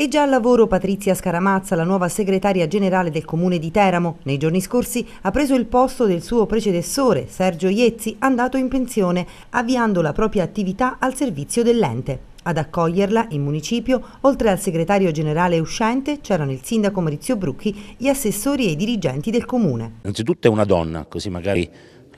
E già al lavoro Patrizia Scaramazza, la nuova segretaria generale del comune di Teramo. Nei giorni scorsi ha preso il posto del suo predecessore, Sergio Iezzi, andato in pensione, avviando la propria attività al servizio dell'ente. Ad accoglierla in municipio, oltre al segretario generale uscente, c'erano il sindaco Maurizio Brucchi, gli assessori e i dirigenti del comune. Innanzitutto è una donna, così magari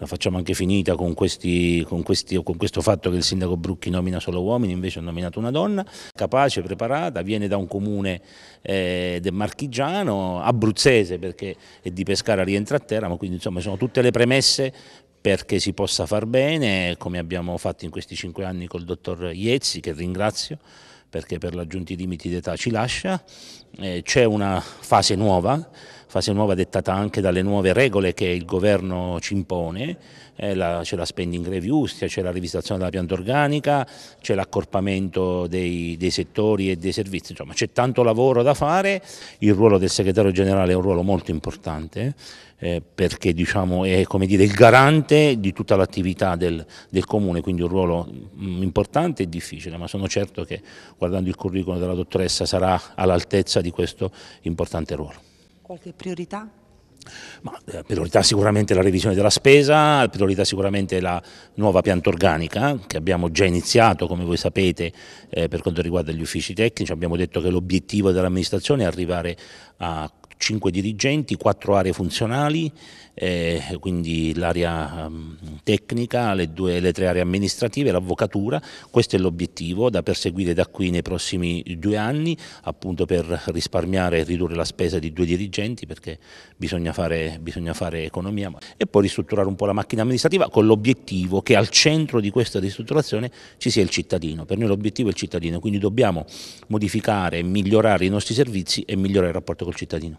la facciamo anche finita con, questi, con, questi, con, questo fatto che il sindaco Brucchi nomina solo uomini, invece ha nominato una donna, capace, preparata, viene da un comune eh, del marchigiano, abruzzese perché è di Pescara rientra a terra, ma quindi insomma sono tutte le premesse perché si possa far bene, come abbiamo fatto in questi cinque anni col dottor Iezzi, che ringrazio perché per raggiunti i limiti d'età ci lascia, eh, c'è una fase nuova fase nuova dettata anche dalle nuove regole che il governo ci impone, eh, c'è la spending review, c'è la rivisitazione della pianta organica, c'è l'accorpamento dei, dei, settori e dei servizi, insomma c'è tanto lavoro da fare, il ruolo del segretario generale è un ruolo molto importante eh, perché diciamo, è dire, il garante di tutta l'attività del, del comune, quindi un ruolo mm, importante e difficile, ma sono certo che guardando il curriculum della dottoressa sarà all'altezza di questo importante ruolo qualche priorità? Ma, eh, priorità sicuramente la revisione della spesa, priorità sicuramente la nuova pianta organica che abbiamo già iniziato come voi sapete eh, per quanto riguarda gli uffici tecnici, abbiamo detto che l'obiettivo dell'amministrazione è arrivare a 5 dirigenti, 4 aree funzionali, eh, quindi l'area ehm, tecnica, le, due, le, tre aree amministrative, l'avvocatura, questo è l'obiettivo da perseguire da qui nei prossimi due anni appunto per risparmiare e ridurre la spesa di due dirigenti perché bisogna fare, bisogna fare economia e poi ristrutturare un po' la macchina amministrativa con l'obiettivo che al centro di questa ristrutturazione ci sia il cittadino, per noi l'obiettivo è il cittadino, quindi dobbiamo modificare migliorare i nostri servizi e migliorare il rapporto col cittadino.